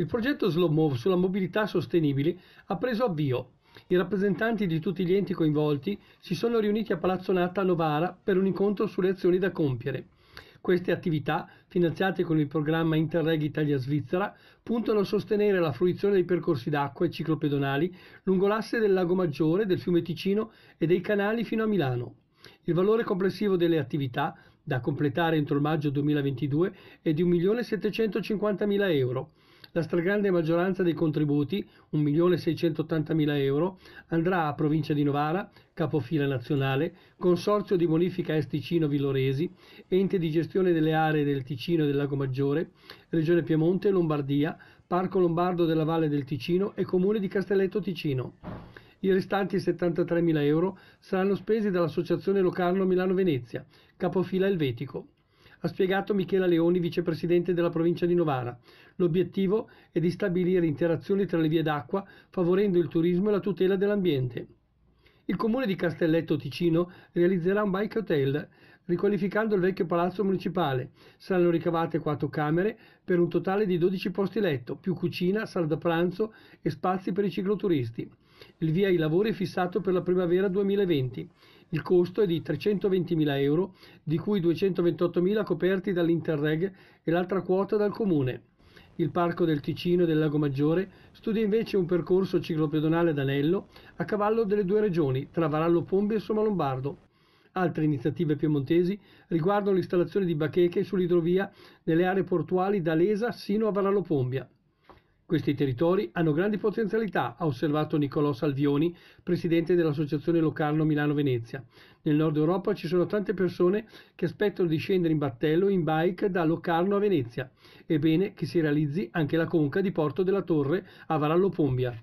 Il progetto SlowMove sulla mobilità sostenibile ha preso avvio. I rappresentanti di tutti gli enti coinvolti si sono riuniti a Palazzo Natta a Novara per un incontro sulle azioni da compiere. Queste attività, finanziate con il programma Interreg Italia-Svizzera, puntano a sostenere la fruizione dei percorsi d'acqua e ciclopedonali lungo l'asse del Lago Maggiore, del fiume Ticino e dei canali fino a Milano. Il valore complessivo delle attività, da completare entro il maggio 2022, è di 1.750.000 euro. La stragrande maggioranza dei contributi, 1.680.000 euro, andrà a Provincia di Novara, capofila nazionale, Consorzio di bonifica Est Ticino Villoresi, Ente di gestione delle aree del Ticino e del Lago Maggiore, Regione Piemonte Lombardia, Parco Lombardo della Valle del Ticino e Comune di Castelletto Ticino. I restanti 73.000 euro saranno spesi dall'Associazione Locarno Milano Venezia, capofila elvetico ha spiegato Michela Leoni, vicepresidente della provincia di Novara. L'obiettivo è di stabilire interazioni tra le vie d'acqua, favorendo il turismo e la tutela dell'ambiente. Il comune di Castelletto Ticino realizzerà un bike hotel, riqualificando il vecchio palazzo municipale. Saranno ricavate quattro camere per un totale di 12 posti letto, più cucina, sala da pranzo e spazi per i cicloturisti. Il via ai lavori è fissato per la primavera 2020. Il costo è di 320.000 euro, di cui 228.000 coperti dall'Interreg e l'altra quota dal Comune. Il Parco del Ticino e del Lago Maggiore studia invece un percorso ciclopedonale ad anello a cavallo delle due regioni, tra Varallo Pombe e Somalombardo. Altre iniziative piemontesi riguardano l'installazione di bacheche sull'idrovia nelle aree portuali da Lesa sino a Varallo Pombia. Questi territori hanno grandi potenzialità, ha osservato Niccolò Salvioni, presidente dell'Associazione Locarno Milano-Venezia. Nel nord Europa ci sono tante persone che aspettano di scendere in battello in bike da Locarno a Venezia. È bene che si realizzi anche la conca di Porto della Torre a Varallo Pombia.